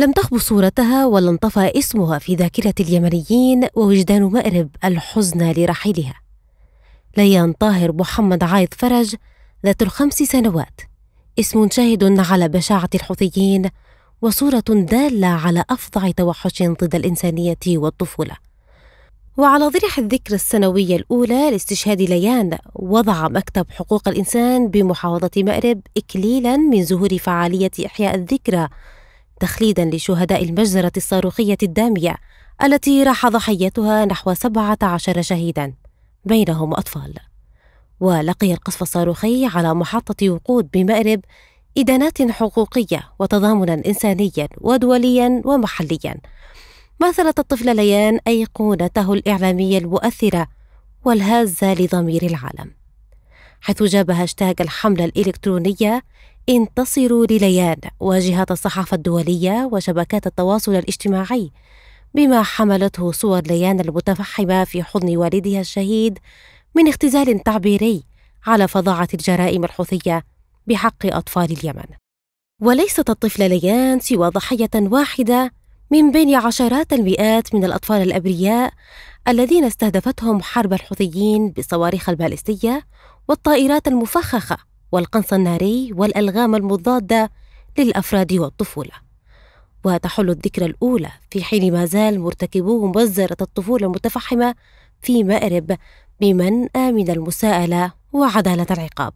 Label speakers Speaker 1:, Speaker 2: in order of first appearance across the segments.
Speaker 1: لم تخبو صورتها ولا انطفى اسمها في ذاكرة اليمنيين ووجدان مأرب الحزن لرحيلها ليان طاهر محمد عايض فرج ذات الخمس سنوات اسم شاهد على بشاعة الحوثيين وصورة دالة على أفظع توحش ضد الإنسانية والطفولة وعلى ضريح الذكرى السنوية الأولى لاستشهاد ليان وضع مكتب حقوق الإنسان بمحافظة مأرب إكليلا من زهور فعالية إحياء الذكرى تخليدا لشهداء المجزرة الصاروخية الدامية التي راح ضحيتها نحو 17 شهيدا بينهم أطفال ولقي القصف الصاروخي على محطة وقود بمأرب إدانات حقوقية وتضامنا إنسانيا ودوليا ومحليا مثلت الطفل ليان أيقونته الإعلامية المؤثرة والهازة لضمير العالم حيث جاب هاشتاغ الحملة الإلكترونية انتصروا لليان واجهات الصحافة الدولية وشبكات التواصل الاجتماعي بما حملته صور ليان المتفحمة في حضن والدها الشهيد من اختزال تعبيري على فظاعة الجرائم الحوثية بحق أطفال اليمن وليست الطفلة ليان سوى ضحية واحدة من بين عشرات المئات من الأطفال الأبرياء الذين استهدفتهم حرب الحوثيين بالصواريخ البالستية والطائرات المفخخة والقنص الناري والألغام المضادة للأفراد والطفولة وتحل الذكرى الأولى في حين ما زال مرتكبو مبزرة الطفولة المتفحمة في مأرب بمن آمن المساءلة وعدالة العقاب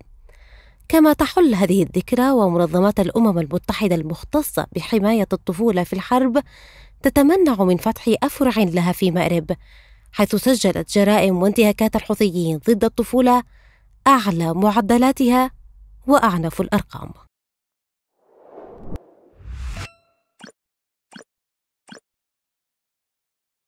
Speaker 1: كما تحل هذه الذكرى ومنظمات الأمم المتحدة المختصة بحماية الطفولة في الحرب تتمنع من فتح أفرع لها في مأرب حيث سجلت جرائم وانتهاكات الحوثيين ضد الطفولة أعلى معدلاتها وأعنف الأرقام